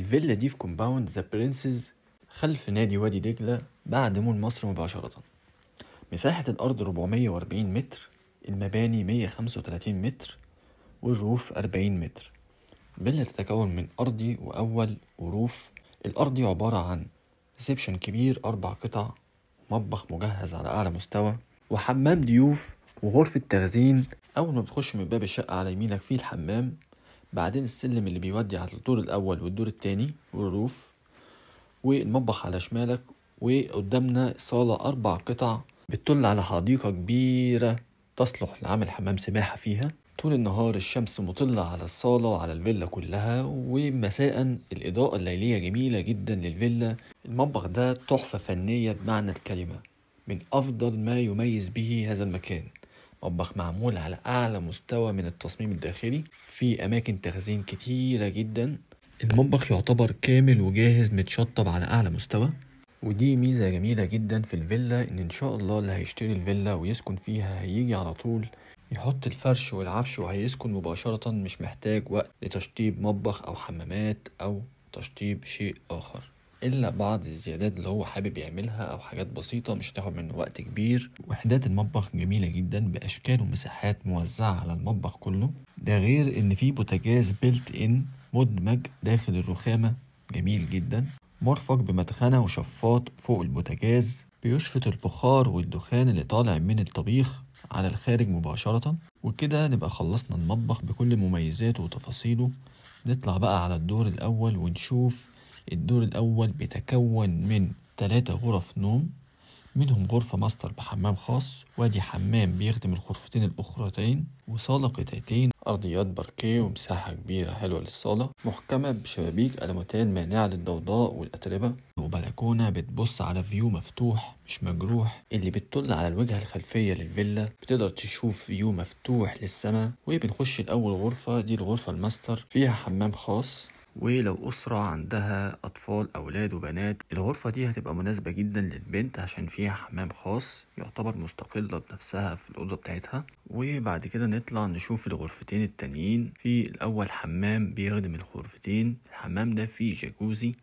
الفيلا دي في كومباوند ذا برنسز خلف نادي وادي دجلة بعد مول مصر مباشرة مساحة الأرض 440 متر المباني 135 متر والروف 40 متر الفيلا تتكون من أرضي وأول وروف الأرضي عبارة عن ريسبشن كبير أربع قطع مطبخ مجهز على أعلى مستوى وحمام ضيوف وغرفة تخزين أول ما بتخش من باب الشقة على يمينك فيه الحمام بعدين السلم اللي بيودي على الدور الأول والدور التاني والروف والمطبخ على شمالك وقدامنا صالة أربع قطع بتطل على حديقة كبيرة تصلح لعمل حمام سباحة فيها طول النهار الشمس مطلة على الصالة وعلى الفيلا كلها ومساء الإضاءة الليلية جميلة جدا للفيلا المطبخ ده تحفة فنية بمعنى الكلمة من أفضل ما يميز به هذا المكان مطبخ معمول على أعلى مستوى من التصميم الداخلي في أماكن تخزين كتيرة جدا المطبخ يعتبر كامل وجاهز متشطب على أعلى مستوى ودي ميزة جميلة جدا في الفيلا إن إن شاء الله اللي هيشتري الفيلا ويسكن فيها هيجي على طول يحط الفرش والعفش وهيسكن مباشرة مش محتاج وقت لتشطيب مطبخ أو حمامات أو تشطيب شيء آخر الا بعض الزيادات اللي هو حابب يعملها او حاجات بسيطه مش هتاخد منه وقت كبير وحدات المطبخ جميله جدا باشكال ومساحات موزعه على المطبخ كله ده غير ان في بوتاجاز بيلت ان مدمج داخل الرخامه جميل جدا مرفق بمدخنه وشفاط فوق البوتاجاز بيشفط البخار والدخان اللي طالع من الطبيخ على الخارج مباشرة وكده نبقى خلصنا المطبخ بكل مميزاته وتفاصيله نطلع بقى على الدور الأول ونشوف الدور الأول بيتكون من تلاتة غرف نوم منهم غرفة ماستر بحمام خاص وادي حمام بيخدم الغرفتين الأخرتين وصالة قطعتين أرضيات باركيه ومساحة كبيرة حلوة للصالة محكمة بشبابيك ألموتين مانعة للضوضاء والأتربة وبلكونة بتبص على فيو مفتوح مش مجروح اللي بتطل على الوجهة الخلفية للفيلا بتقدر تشوف فيو مفتوح للسماء وبنخش الأول غرفة دي الغرفة الماستر فيها حمام خاص ولو أسرة عندها أطفال أولاد وبنات الغرفة دي هتبقى مناسبة جدا للبنت عشان فيها حمام خاص يعتبر مستقلة بنفسها في الأوضة بتاعتها وبعد كده نطلع نشوف الغرفتين التانيين في الأول حمام بيخدم الغرفتين الحمام ده فيه جاكوزي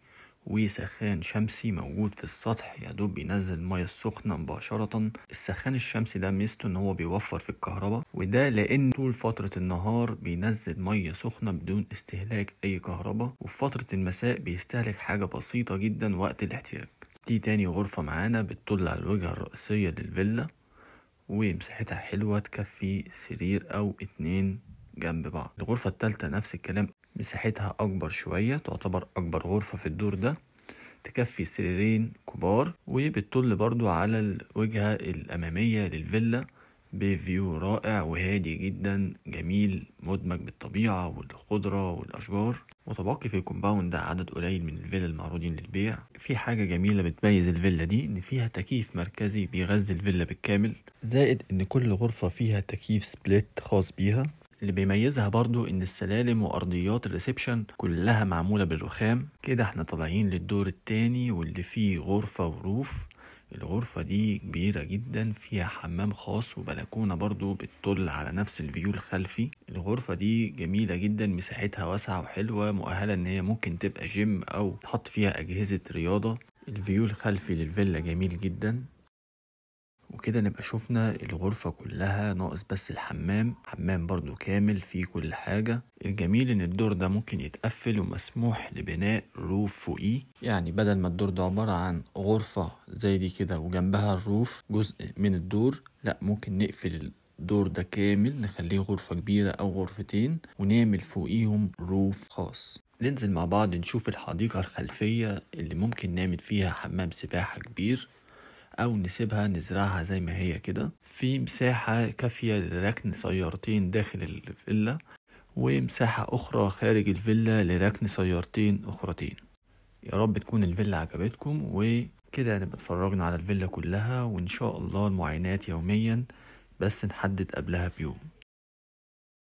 وسخان شمسي موجود في السطح يا دوب بينزل المية السخنة مباشرة السخان الشمسي ده ميزته ان هو بيوفر في الكهرباء وده لان طول فترة النهار بينزل مية سخنة بدون استهلاك اي كهرباء وفي فترة المساء بيستهلك حاجة بسيطة جدا وقت الاحتياج دي تاني غرفة معانا بتطل على الوجهة الرئيسية للفيلا ومساحتها حلوة تكفي سرير أو اتنين جنب بعض الغرفة التالتة نفس الكلام مساحتها أكبر شوية تعتبر أكبر غرفة في الدور ده تكفي سريرين كبار وبتطل برضو على الوجهة الأمامية للفيلا بفيو رائع وهادي جدا جميل مدمج بالطبيعة والخضرة والأشجار وتبقي في الكومباوند ده عدد قليل من الفيلا المعروضين للبيع في حاجة جميلة بتميز الفيلا دي إن فيها تكييف مركزي بيغذي الفيلا بالكامل زائد إن كل غرفة فيها تكييف سبليت خاص بيها اللي بيميزها برضو ان السلالم وارضيات الريسبشن كلها معمولة بالرخام كده احنا طالعين للدور التاني واللي فيه غرفة وروف الغرفة دي كبيرة جدا فيها حمام خاص وبلكونة برضو بتطل على نفس الفيو الخلفي الغرفة دي جميلة جدا مساحتها واسعة وحلوة مؤهلة ان هي ممكن تبقى جيم او تحط فيها اجهزة رياضة الفيو الخلفي للفيلا جميل جدا وكده نبقى شفنا الغرفة كلها ناقص بس الحمام حمام برضو كامل فيه كل حاجة الجميل ان الدور ده ممكن يتقفل ومسموح لبناء روف فوقيه يعني بدل ما الدور ده عبارة عن غرفة زي دي كده وجنبها الروف جزء من الدور لا ممكن نقفل الدور ده كامل نخليه غرفة كبيرة أو غرفتين ونعمل فوقيهم روف خاص ننزل مع بعض نشوف الحديقة الخلفية اللي ممكن نعمل فيها حمام سباحة كبير او نسيبها نزرعها زي ما هي كده في مساحة كافية لركن سيارتين داخل الفيلا ومساحة اخرى خارج الفيلا لركن سيارتين اخرتين يا رب تكون الفيلا عجبتكم وكده نبقى اتفرجنا على الفيلا كلها وان شاء الله المعاينات يوميا بس نحدد قبلها بيوم